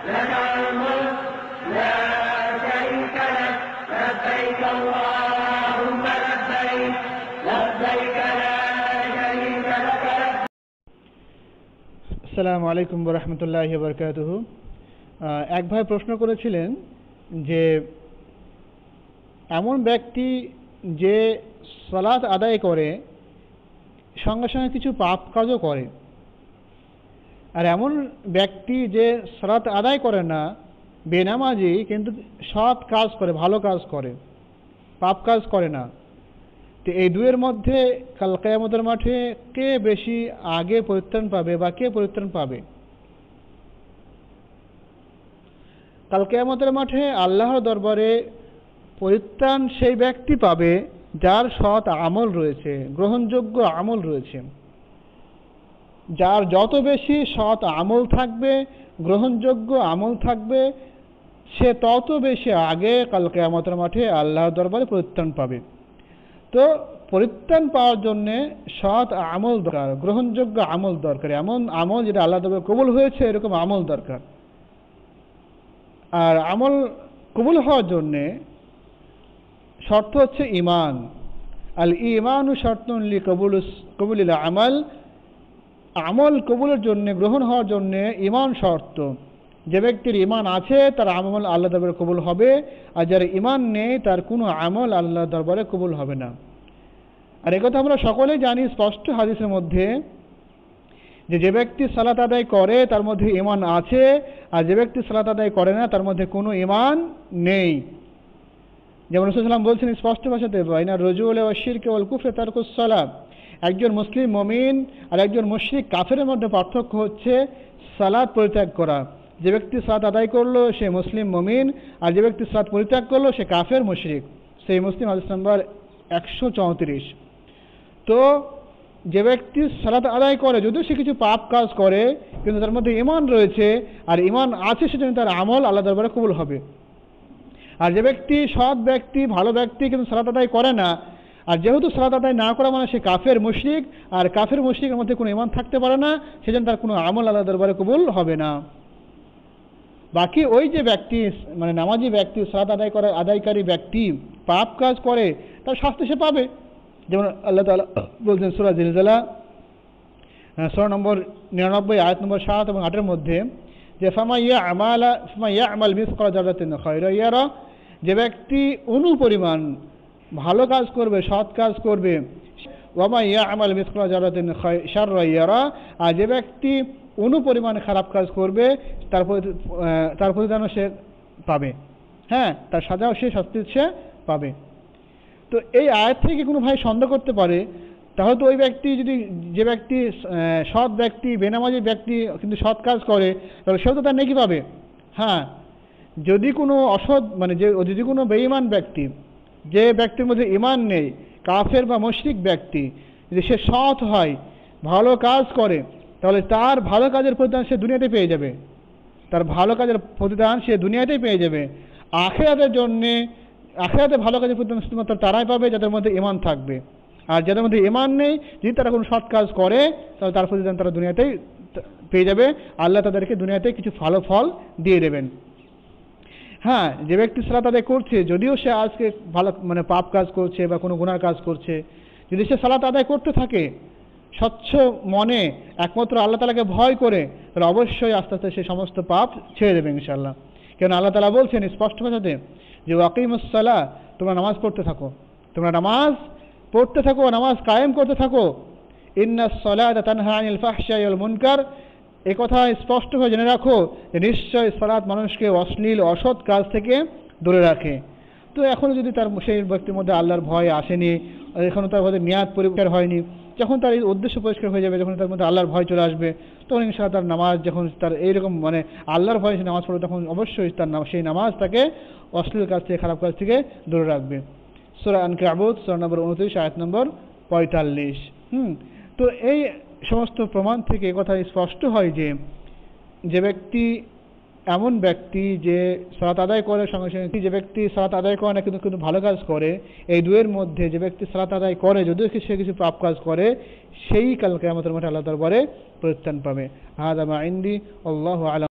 আসসালামু আলাইকুম রহমতুল্লাহ বরকাতহ এক ভাই প্রশ্ন করেছিলেন যে এমন ব্যক্তি যে সালাত আদায় করে সঙ্গে সঙ্গে কিছু পাপ কাজও করে আর এমন ব্যক্তি যে সরাত আদায় করে না বেনামাজি কিন্তু সৎ কাজ করে ভালো কাজ করে পাপ কাজ করে না তো এই দুয়ের মধ্যে কাল কেয়ামতের মাঠে কে বেশি আগে পরিত্রাণ পাবে বা কে পরিত্রাণ পাবে কাল কেয়ামতের মাঠে আল্লাহর দরবারে পরিত্রাণ সেই ব্যক্তি পাবে যার সৎ আমল রয়েছে গ্রহণযোগ্য আমল রয়েছে যার যত বেশি সৎ আমল থাকবে গ্রহণযোগ্য আমল থাকবে সে তত বেশি আগে কালকে আমাদের মাঠে আল্লাহর দরবারে পরিত্রাণ পাবে তো পরিত্রাণ পাওয়ার জন্যে সৎ আমল দরকার গ্রহণযোগ্য আমল দরকার এমন আমল যেটা আল্লাহ দরবার কবুল হয়েছে এরকম আমল দরকার আর আমল কবুল হওয়ার জন্যে শর্ত হচ্ছে ইমান আল ইমানু শর্তুল্লি কবুল কবুলিল আমল আমল কবুলের জন্য গ্রহণ হওয়ার জন্য ইমান শর্ত যে ব্যক্তির ইমান আছে তার আমল আল্লাহ দরবারে কবুল হবে আর যার ইমান নেই তার কোনো আমল আল্লাহ দরবারে কবুল হবে না আর একথা আমরা সকলেই জানি স্পষ্ট হাদিসের মধ্যে যে যে ব্যক্তি সালাত আদায় করে তার মধ্যে ইমান আছে আর যে ব্যক্তি সালাত আদায় করে না তার মধ্যে কোনো ইমান নেই যেমন রসুলাম বলছেন স্পষ্ট ভাষাতে না রজুল ও শির কেবল কুফে তার কুসালাম একজন মুসলিম মমিন আর একজন মুশ্রিক কাফের মধ্যে পার্থক্য হচ্ছে সালাদ পরিত্যাগ করা যে ব্যক্তি সাদ আদায় করলো সে মুসলিম মমিন আর যে ব্যক্তি সাদ পরিত্যাগ করলো সে কাফের মুশ্রিক সেই মুসলিম আদেশ নম্বর একশো চৌত্রিশ তো যে ব্যক্তি সালাদ আদায় করে যদিও সে কিছু পাপ কাজ করে কিন্তু তার মধ্যে ইমান রয়েছে আর ইমান আছে সেজন্য তার আমল আল্লাহ দরবারে কবুল হবে আর যে ব্যক্তি সৎ ব্যক্তি ভালো ব্যক্তি কিন্তু সালাদ আদায় করে না আর যেহেতু সালাত আদায় না করা মানে সে কাফের মুশরিক আর কাফের মুশরিকের মধ্যে কোনো ইমান থাকতে পারে না সেজন্য তার কোনো আমল আল্লাহ দরবারে কবুল হবে না বাকি ওই যে ব্যক্তি মানে নামাজি ব্যক্তি সালাত আদায় করা আদায়কারী ব্যক্তি পাপ কাজ করে তার শাস্তি সে পাবে যেমন আল্লাহ তালা বলছেন সুরা জিলজালা ষোলো নম্বর নিরানব্বই আয়াত নম্বর সাত এবং আটের মধ্যে যে ফামা ইয়া আমালা ফামা ইয়া আমাল মিস করা যাবে খয়রা ইয়ারা যে ব্যক্তি অনুপরিমাণ ভালো কাজ করবে সৎ কাজ করবে বাবা ইয়া আমার মিসকলা জারাতিন ইয়ারা আর যে ব্যক্তি অনুপরিমাণ খারাপ কাজ করবে তার তার প্রতিদানও সে পাবে হ্যাঁ তার সাজাও সে শাস্তি সে পাবে তো এই আয়ের থেকে কোনো ভাই সন্দেহ করতে পারে তাহলে তো ওই ব্যক্তি যদি যে ব্যক্তি সৎ ব্যক্তি বেনামাজি ব্যক্তি কিন্তু সৎ কাজ করে তাহলে সেও তো তার নেকি পাবে হ্যাঁ যদি কোনো অসৎ মানে যে যদি কোনো বেইমান ব্যক্তি যে ব্যক্তির মধ্যে ইমান নেই কাফের বা মুশরিক ব্যক্তি যদি সে সৎ হয় ভালো কাজ করে তাহলে তার ভালো কাজের প্রতিদান সে দুনিয়াতে পেয়ে যাবে তার ভালো কাজের প্রতিদান সে দুনিয়াতে পেয়ে যাবে আখেরাতের জন্যে আখেরাতে ভালো কাজের প্রতিদান শুধুমাত্র তারাই পাবে যাদের মধ্যে ইমান থাকবে আর যাদের মধ্যে ইমান নেই যদি তারা কোনো সৎ কাজ করে তাহলে তার প্রতিদান তারা দুনিয়াতেই পেয়ে যাবে আল্লাহ তাদেরকে দুনিয়াতে কিছু ভালো ফল দিয়ে দেবেন হ্যাঁ যে ব্যক্তি সালাত আদায় করছে যদিও সে আজকে ভালো মানে পাপ কাজ করছে বা কোনো গুণার কাজ করছে যদি সে সালাত আদায় করতে থাকে স্বচ্ছ মনে একমাত্র আল্লাহ তালাকে ভয় করে তাহলে অবশ্যই আস্তে আস্তে সে সমস্ত পাপ ছেড়ে দেবে ইনশাল্লাহ কেন আল্লাহ তালা বলছেন স্পষ্ট কথাতে যে ওয়াকিমুসাল্লাহ তোমরা নামাজ পড়তে থাকো তোমরা নামাজ পড়তে থাকো নামাজ কায়েম করতে থাকো ইন্না সলাদ তানহা আনিল ফাহশাই মুনকার এ কথা স্পষ্টভাবে জেনে রাখো যে নিশ্চয় সালাত মানুষকে অশ্লীল অসৎ কাজ থেকে দূরে রাখে তো এখনও যদি তার সেই ব্যক্তির মধ্যে আল্লাহর ভয় আসেনি এখনও তার মধ্যে মেয়াদ পরিষ্কার হয়নি যখন তার এই উদ্দেশ্য পরিষ্কার হয়ে যাবে যখন তার মধ্যে আল্লাহর ভয় চলে আসবে তখন ইনশাআল্লাহ তার নামাজ যখন তার এইরকম মানে আল্লাহর ভয়ে সে নামাজ পড়বে তখন অবশ্যই তার সেই নামাজ তাকে অশ্লীল কাজ থেকে খারাপ কাজ থেকে দূরে রাখবে সোরা আনকে আবুদ সোরা নম্বর উনত্রিশ আয়াত নম্বর পঁয়তাল্লিশ হুম তো এই সমস্ত প্রমাণ থেকে কথা স্পষ্ট হয় যে যে ব্যক্তি এমন ব্যক্তি যে সাত আদায় করে সঙ্গে সঙ্গে যে ব্যক্তি সাত আদায় করে না কিন্তু কিন্তু ভালো কাজ করে এই দুয়ের মধ্যে যে ব্যক্তি সাত আদায় করে যদিও সে কিছু পাপ কাজ করে সেই কালকে আমাদের মাঠে আল্লাহ দরবারে প্রত্যান পাবে হাদ আমা ইন্দি আল্লাহ আলম